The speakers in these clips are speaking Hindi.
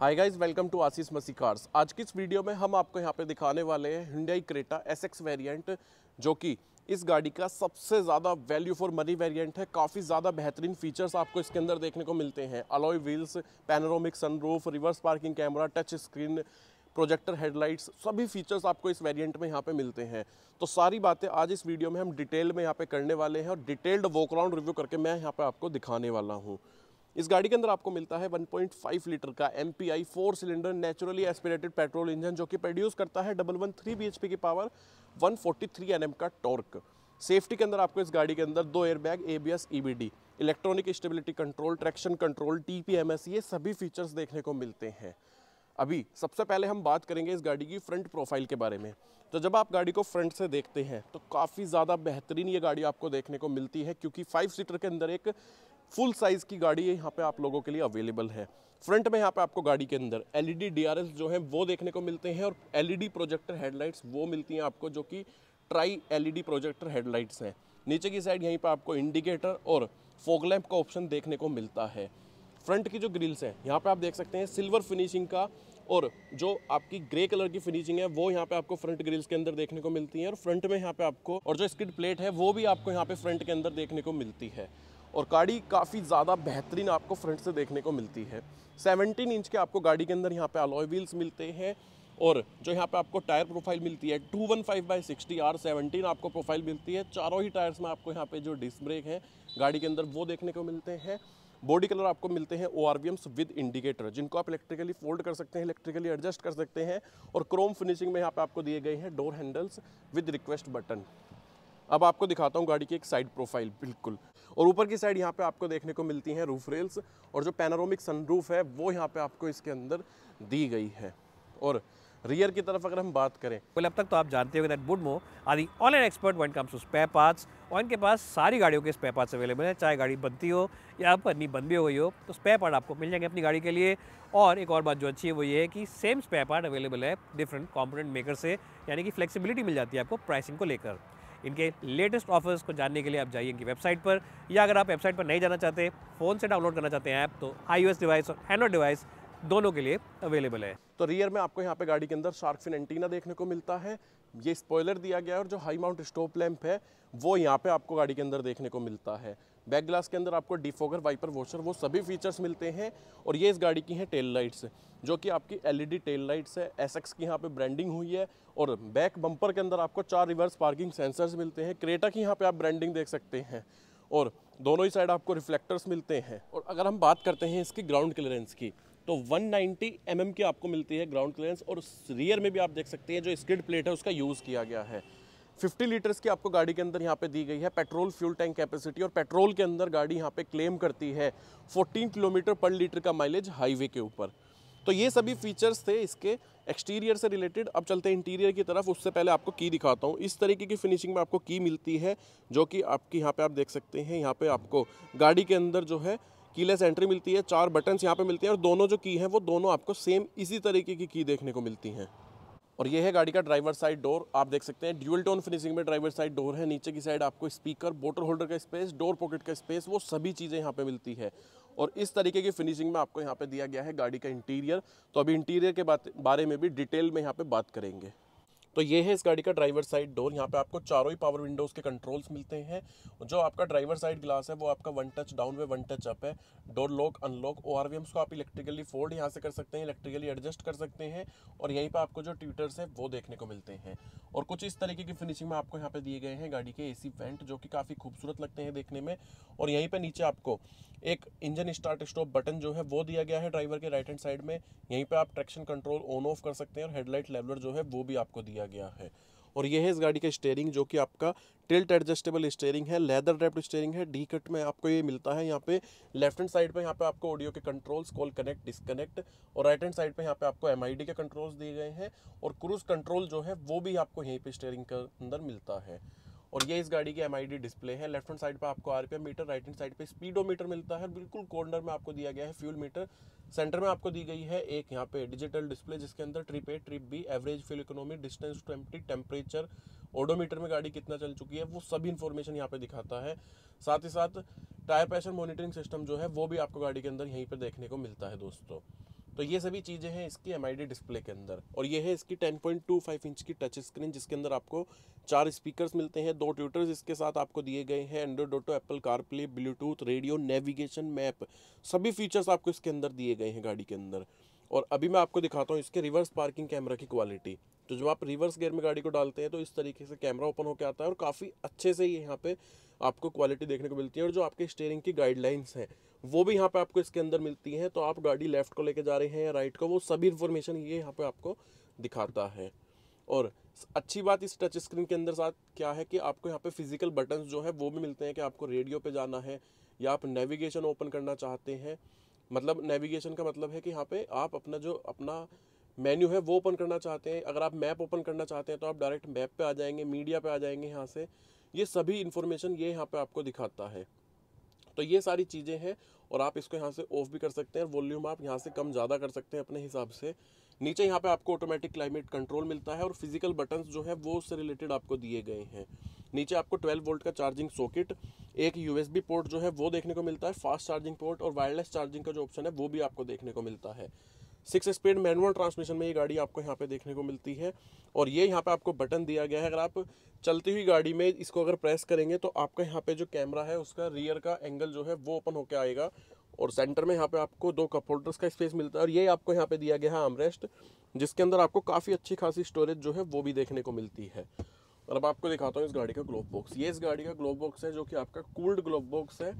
hi guys welcome to Ashish Masih cars आज की इस वीडियो में हम आपको यहाँ पे दिखाने वाले हैं हिंडई क्रेटा एसएक्स वेरिएंट जो कि इस गाड़ी का सबसे ज़्यादा वैल्यू फॉर मनी वेरिएंट है काफ़ी ज़्यादा बेहतरीन फीचर्स आपको इसके अंदर देखने को मिलते हैं alloy wheels panoramic sunroof reverse parking camera touch screen projector headlights सभी फीचर्स आपको इस वेरिएंट में यहाँ पे मिलते हैं तो सारी बातें आज इस वीडियो में हम डिटेल में यहाँ पे करने वाले हैं और डिटेल्ड वॉकराउंड रिव्यू करके मैं यहाँ पे आपको दिखाने वाला हूँ इस गाड़ी के अंदर आपको मिलता है 1.5 लीटर का M P I four cylinder naturally aspirated petrol engine जो कि प्रोड्यूस करता है double one three B H P की पावर 143 फोर्टी एन एम का टॉर्क सेफ्टी के अंदर आपको इस गाड़ी के अंदर दो airbag A B S E B D electronic stability control traction control T P M S ये सभी फीचर्स देखने को मिलते हैं अभी सबसे पहले हम बात करेंगे इस गाड़ी की फ्रंट प्रोफाइल के बारे में तो जब आप गाड़ी को फ्रंट से देखते हैं तो काफ़ी ज़्यादा बेहतरीन ये गाड़ी आपको देखने को मिलती है क्योंकि फाइव सीटर के अंदर एक फुल साइज़ की गाड़ी यहाँ पे आप लोगों के लिए अवेलेबल है फ्रंट में यहाँ पे आपको गाड़ी के अंदर एलईडी डीआरएस e जो है वो देखने को मिलते हैं और एलईडी प्रोजेक्टर हेडलाइट्स वो मिलती हैं आपको जो कि ट्राई एलईडी प्रोजेक्टर हेडलाइट्स हैं नीचे की साइड यहीं पर आपको इंडिकेटर और फोगलैम्प का ऑप्शन देखने को मिलता है फ्रंट की जो ग्रिल्स हैं यहाँ पर आप देख सकते हैं सिल्वर फिनिशिंग का और जो आपकी ग्रे कलर की फिनिशिंग है वो यहाँ पे आपको फ्रंट ग्रिल्स के अंदर देखने को मिलती है और फ्रंट में यहाँ पे आपको और जो स्किड प्लेट है वो भी आपको यहाँ पे फ्रंट के अंदर देखने को मिलती है और गाड़ी काफ़ी ज़्यादा बेहतरीन आपको फ्रंट से देखने को मिलती है 17 इंच के आपको गाड़ी के अंदर यहाँ पे अलॉय व्हील्स मिलते हैं और जो यहाँ पे आपको टायर प्रोफाइल मिलती है two one five by sixty R seventeen आपको प्रोफाइल मिलती है चारों ही टायर्स में आपको यहाँ पे जो डिस्क ब्रेक है गाड़ी के अंदर वो देखने को मिलते हैं बॉडी कलर आपको मिलते हैं ओ आर विद इंडिकेटर जिनको आप इलेक्ट्रिकली फोल्ड कर सकते हैं इलेक्ट्रिकली एडजस्ट कर सकते हैं और क्रोम फिनिशिंग में यहाँ पे आपको दिए गए हैं door handles with request button अब आपको दिखाता हूँ गाड़ी की एक साइड प्रोफाइल बिल्कुल और ऊपर की साइड यहाँ पे आपको देखने को मिलती हैं रूफ रेल्स और जो पैनारोमिक सनरूफ है वो यहाँ पे आपको इसके अंदर दी गई है और रियर की तरफ अगर हम बात करें well, अब तक तो आप जानते हो that Boodmo are the all in expert one comes to spare parts और इनके पास सारी गाड़ियों के स्पेयर पार्ट्स अवेलेबल हैं चाहे गाड़ी बनती हो या आप अपनी बन भी हुई हो तो स्पेयर पार्ट आपको मिल जाएंगे अपनी गाड़ी के लिए और एक और बात जो अच्छी है वो ये है कि सेम स्पेयर पार्ट अवेलेबल है डिफरेंट कॉम्पोनेंट मेकर से यानी कि फ्लेक्सिबिलिटी मिल जाती है आपको प्राइसिंग को लेकर इनके लेटेस्ट ऑफर्स को जानने के लिए आप जाइए इनकी वेबसाइट पर या अगर आप वेबसाइट पर नहीं जाना चाहते फ़ोन से डाउनलोड करना चाहते हैं ऐप तो आई डिवाइस और एंड्रॉइड डिवाइस दोनों के लिए अवेलेबल है तो रियर में आपको यहाँ पे गाड़ी के अंदर शार्क फिन एंटीना देखने को मिलता है ये स्पॉयलर दिया गया है और जो हाई माउंट स्टोप लैंप है वो यहाँ पे आपको गाड़ी के अंदर देखने को मिलता है बैक ग्लास के अंदर आपको डिफोगर वाइपर वॉशर वो सभी फीचर्स मिलते हैं और ये इस गाड़ी की हैं टेल लाइट्स जो कि आपकी एलईडी टेल लाइट्स है एसएक्स की यहाँ पे ब्रांडिंग हुई है और बैक बम्पर के अंदर आपको चार रिवर्स पार्किंग सेंसर्स मिलते हैं क्रेटा की यहाँ पर आप ब्रांडिंग देख सकते हैं और दोनों ही साइड आपको रिफ्लेक्टर्स मिलते हैं और अगर हम बात करते हैं इसकी ग्राउंड क्लियरेंस की तो 190 नाइन्टी mm की आपको मिलती है ग्राउंड क्लियरेंस और रियर में भी आप देख सकते हैं जो स्किड प्लेट है उसका यूज़ किया गया है 50 लीटर्स की आपको गाड़ी के अंदर यहाँ पे दी गई है पेट्रोल फ्यूल टैंक कैपेसिटी और पेट्रोल के अंदर गाड़ी यहाँ पे क्लेम करती है 14 किलोमीटर पर लीटर का माइलेज हाईवे के ऊपर तो ये सभी फीचर्स थे इसके एक्सटीरियर से रिलेटेड अब चलते हैं इंटीरियर की तरफ उससे पहले आपको की दिखाता हूँ इस तरीके की फिनिशिंग में आपको की मिलती है जो कि आपकी यहाँ पे आप देख सकते हैं यहाँ पे आपको गाड़ी के अंदर जो है कीलेस एंट्री मिलती है चार बटन्स यहाँ पे मिलते हैं और दोनों जो की हैं वो दोनों आपको सेम इसी तरीके की की देखने को मिलती हैं और ये है गाड़ी का ड्राइवर साइड डोर आप देख सकते हैं ड्यूअल टोन फिनिशिंग में ड्राइवर साइड डोर है नीचे की साइड आपको स्पीकर बोटल होल्डर का स्पेस डोर पॉकेट का स्पेस वो सभी चीज़ें यहाँ पे मिलती है और इस तरीके की फिनिशिंग में आपको यहाँ पे दिया गया है गाड़ी का इंटीरियर तो अभी इंटीरियर के बारे में भी डिटेल में यहाँ पर बात करेंगे तो ये है इस गाड़ी का ड्राइवर साइड डोर यहाँ पे आपको चारों ही पावर विंडोज के कंट्रोल्स मिलते हैं जो आपका ड्राइवर साइड ग्लास है वो आपका one touch down way one touch up है door lock unlock O R को आप इलेक्ट्रिकली फोल्ड यहाँ से कर सकते हैं इलेक्ट्रिकली एडजस्ट कर सकते हैं और यहीं पर आपको जो ट्यूटर्स हैं वो देखने को मिलते हैं और कुछ इस तरीके की फिनिशिंग में आपको यहाँ पे दिए गए हैं गाड़ी के एसी वेंट जो कि काफ़ी खूबसूरत लगते हैं देखने में और यहीं पर नीचे आपको एक इंजन स्टार्ट स्टॉप बटन जो है वो दिया गया है ड्राइवर के राइट हैंड साइड में यहीं पर आप ट्रैक्शन कंट्रोल ऑन ऑफ कर सकते हैं और हेडलाइट लेवलर जो है वो भी आपको दिया दिया गया है और यह है इस गाड़ी का स्टेयरिंग जो कि आपका टिल्ट एडजस्टेबल स्टेयरिंग है लेदर रैप्ड स्टेयरिंग है डी कट में आपको ये मिलता है यहाँ पे लेफ्ट हैंड साइड पे यहाँ पे आपको ऑडियो के कंट्रोल्स कॉल कनेक्ट डिसकनेक्ट और राइट हैंड साइड पे यहाँ पे आपको एम के कंट्रोल्स दिए गए हैं और क्रूज कंट्रोल जो है वो भी आपको यहीं पर स्टेयरिंग के अंदर मिलता है और ये इस गाड़ी की एम डिस्प्ले है लेफ्ट हैंड साइड पर आपको R meter right hand side पर स्पीडोमीटर मिलता है बिल्कुल कॉर्नर में आपको दिया गया है फ्यूल मीटर सेंटर में आपको दी गई है एक यहाँ पे डिजिटल डिस्प्ले जिसके अंदर trip A trip B average fuel economy distance to empty temperature odometer में गाड़ी कितना चल चुकी है वो सभी इन्फॉर्मेशन यहाँ पे दिखाता है साथ ही साथ टायर प्रेशर मॉनिटरिंग सिस्टम जो है वो भी आपको गाड़ी के अंदर यहीं पर देखने को मिलता है दोस्तों तो ये सभी चीज़ें हैं इसकी एम डिस्प्ले के अंदर और ये है इसकी 10.25 इंच की टच स्क्रीन जिसके अंदर आपको चार स्पीकर्स मिलते हैं दो ट्यूटर्स इसके साथ आपको दिए गए हैं Android Auto Apple CarPlay Bluetooth radio navigation map सभी फीचर्स आपको इसके अंदर दिए गए हैं गाड़ी के अंदर और अभी मैं आपको दिखाता हूँ इसके रिवर्स पार्किंग कैमरा की क्वालिटी तो जब आप रिवर्स गेयर में गाड़ी को डालते हैं तो इस तरीके से कैमरा ओपन होकर आता है और काफ़ी अच्छे से यहाँ पे आपको क्वालिटी देखने को मिलती है और जो आपके स्टेयरिंग की गाइडलाइंस हैं वो भी यहाँ पे आपको इसके अंदर मिलती हैं तो आप गाड़ी लेफ़्ट को लेके जा रहे हैं या राइट को वो सभी इन्फॉर्मेशन ये यहाँ पे आपको दिखाता है और अच्छी बात इस टच स्क्रीन के अंदर साथ क्या है कि आपको यहाँ पे फिजिकल बटन्स जो है वो भी मिलते हैं कि आपको रेडियो पे जाना है या आप नेविगेशन ओपन करना चाहते हैं मतलब नेविगेशन का मतलब है कि यहाँ पे आप अपना जो अपना मेन्यू है वो ओपन करना चाहते हैं अगर आप मैप ओपन करना चाहते हैं तो आप डायरेक्ट मैप पे आ जाएंगे मीडिया पे आ जाएंगे यहाँ से ये सभी इन्फॉर्मेशन ये यहाँ पे आपको दिखाता है तो ये सारी चीज़ें हैं और आप इसको यहाँ से ऑफ भी कर सकते हैं वॉल्यूम आप यहाँ से कम ज़्यादा कर सकते हैं अपने हिसाब से नीचे यहाँ पे आपको ऑटोमेटिक क्लाइमेट कंट्रोल मिलता है और फिजिकल बटन्स जो है वो उससे रिलेटेड आपको दिए गए हैं नीचे आपको 12 वोल्ट का चार्जिंग सॉकेट एक यूएसबी पोर्ट जो है वो देखने को मिलता है फास्ट चार्जिंग पोर्ट और वायरलेस चार्जिंग का जो ऑप्शन है वो भी आपको देखने को मिलता है सिक्स स्पीड मैनुअल ट्रांसमिशन में ये गाड़ी आपको यहाँ पे देखने को मिलती है और ये यहाँ पे आपको बटन दिया गया है अगर आप चलती हुई गाड़ी में इसको अगर प्रेस करेंगे तो आपका यहाँ पे जो कैमरा है उसका रियर का एंगल जो है वो ओपन होकर आएगा और सेंटर में यहाँ पे आपको दो कप होल्डर्स का स्पेस मिलता है और ये आपको यहाँ पे दिया गया है आमरेस्ट जिसके अंदर आपको काफ़ी अच्छी खासी स्टोरेज जो है वो भी देखने को मिलती है और अब मतलब आपको दिखाता हूँ इस गाड़ी का ग्लोव बॉक्स ये इस गाड़ी का ग्लोव बॉक्स है जो कि आपका कूल्ड ग्लोव बॉक्स है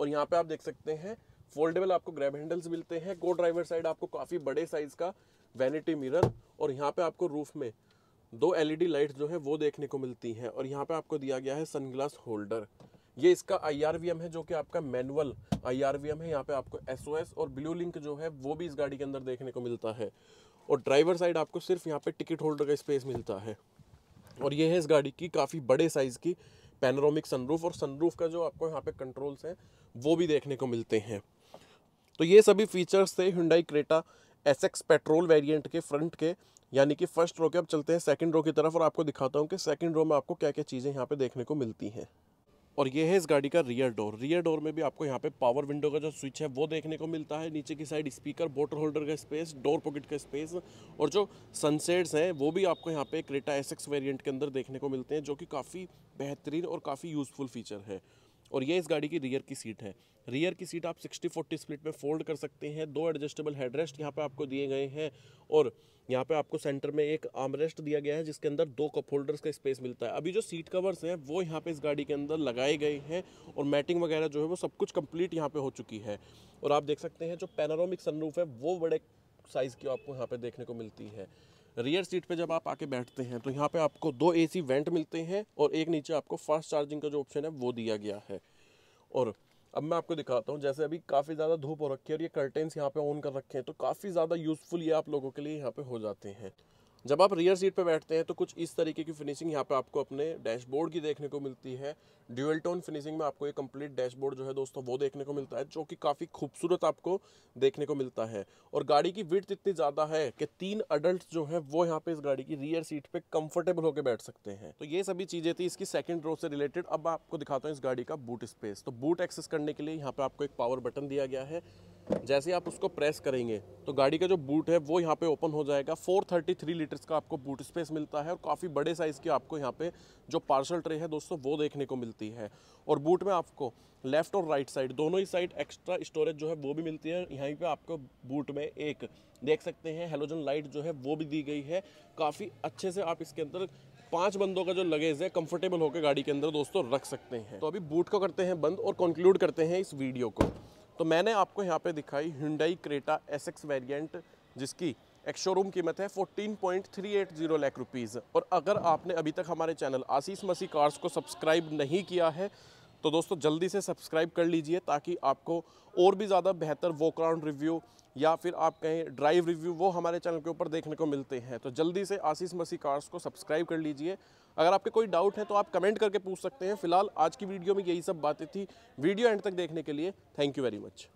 और यहाँ पे आप देख सकते हैं फोल्डेबल आपको ग्रैब हैंडल्स मिलते हैं को ड्राइवर साइड आपको काफ़ी बड़े साइज़ का वैनिटी मिरर और यहाँ पे आपको रूफ में दो एलईडी लाइट्स जो है वो देखने को मिलती हैं और यहाँ पे आपको दिया गया है सनग्लास होल्डर ये इसका आई है जो कि आपका मैनुअल आई है यहाँ पे आपको एस और ब्लू लिंक जो है वो भी इस गाड़ी के अंदर देखने को मिलता है और ड्राइवर साइड आपको सिर्फ यहाँ पे टिकट होल्डर का स्पेस मिलता है और ये है इस गाड़ी की काफ़ी बड़े साइज़ की पेनोरोमिक सनरूफ और सनरूफ का जो आपको यहाँ पे कंट्रोल्स हैं वो भी देखने को मिलते हैं तो ये सभी फीचर्स थे Hyundai Creta S X petrol variant के फ्रंट के यानी कि फर्स्ट रो के अब चलते हैं सेकेंड रो की तरफ और आपको दिखाता हूँ कि सेकेंड रो में आपको क्या क्या चीज़ें यहाँ पे देखने को मिलती हैं और ये है इस गाड़ी का रियर डोर रियर डोर में भी आपको यहाँ पे पावर विंडो का जो स्विच है वो देखने को मिलता है नीचे की साइड स्पीकर बोटर होल्डर का स्पेस डोर पॉकेट का स्पेस और जो सनसेट्स हैं वो भी आपको यहाँ पे क्रेटा एस एक्स वेरियंट के अंदर देखने को मिलते हैं जो कि काफ़ी बेहतरीन और काफ़ी यूज़फुल फीचर है और ये इस गाड़ी की रियर की सीट है रियर की सीट आप 60 40 स्प्लिट में फोल्ड कर सकते हैं दो एडजस्टेबल हेडरेस्ट यहाँ पे आपको दिए गए हैं और यहाँ पे आपको सेंटर में एक आर्मरेस्ट दिया गया है जिसके अंदर दो कप होल्डर्स का स्पेस मिलता है अभी जो सीट कवर्स हैं वो यहाँ पे इस गाड़ी के अंदर लगाए गए हैं और मैटिंग वगैरह जो है वो सब कुछ कम्प्लीट यहाँ पे हो चुकी है और आप देख सकते हैं जो पैनारोमिक सनरूफ है वो बड़े साइज़ की आपको यहाँ पे देखने को मिलती है रियर सीट पे जब आप आके बैठते हैं तो यहाँ पे आपको दो एसी वेंट मिलते हैं और एक नीचे आपको फास्ट चार्जिंग का जो ऑप्शन है वो दिया गया है और अब मैं आपको दिखाता हूँ जैसे अभी काफ़ी ज़्यादा धूप हो रखी है और ये कर्टेंस यहाँ पे ऑन कर रखे हैं तो काफ़ी ज़्यादा यूज़फुल ये आप लोगों के लिए यहाँ पे हो जाते हैं जब आप रियर सीट पर बैठते हैं तो कुछ इस तरीके की फिनिशिंग यहाँ पे आपको अपने डैशबोर्ड की देखने को मिलती है ड्यूअल टोन फिनिशिंग में आपको ये कंप्लीट डैशबोर्ड जो है दोस्तों वो देखने को मिलता है जो कि काफ़ी खूबसूरत आपको देखने को मिलता है और गाड़ी की विर्थ इतनी ज़्यादा है कि तीन अडल्ट जो है वो यहाँ पे इस गाड़ी की रियर सीट पर कंफर्टेबल होकर बैठ सकते हैं तो ये सभी चीज़ें थी इसकी सेकेंड रो से रिलेटेड अब आपको दिखाता हूँ इस गाड़ी का बूट स्पेस तो बूट एक्सेस करने के लिए यहाँ पर आपको एक पावर बटन दिया गया है जैसे आप उसको प्रेस करेंगे तो गाड़ी का जो बूट है वो यहाँ पे ओपन हो जाएगा 433 लीटर्स का आपको बूट स्पेस मिलता है और काफ़ी बड़े साइज़ की आपको यहाँ पे जो पार्सल ट्रे है दोस्तों वो देखने को मिलती है और बूट में आपको लेफ़्ट और राइट साइड दोनों ही साइड एक्स्ट्रा स्टोरेज जो है वो भी मिलती है यहीं पे आपको बूट में एक देख सकते हैं हेलोजन लाइट जो है वो भी दी गई है काफ़ी अच्छे से आप इसके अंदर पांच बंदों का जो लगेज है कंफर्टेबल होकर गाड़ी के अंदर दोस्तों रख सकते हैं तो अभी बूट को करते हैं बंद और कंक्लूड करते हैं इस वीडियो को तो मैंने आपको यहाँ पे दिखाई Hyundai Creta S X variant जिसकी एक शोरूम कीमत है 14.380 लाख रुपीज़ और अगर आपने अभी तक हमारे चैनल आशीष मसी कार्स को सब्सक्राइब नहीं किया है तो दोस्तों जल्दी से सब्सक्राइब कर लीजिए ताकि आपको और भी ज़्यादा बेहतर वॉक क्राउंड रिव्यू या फिर आप कहें ड्राइव रिव्यू वो हमारे चैनल के ऊपर देखने को मिलते हैं तो जल्दी से आशीष मसी कार्स को सब्सक्राइब कर लीजिए अगर आपके कोई डाउट है तो आप कमेंट करके पूछ सकते हैं फिलहाल आज की वीडियो में यही सब बातें थी वीडियो एंड तक देखने के लिए थैंक यू वेरी मच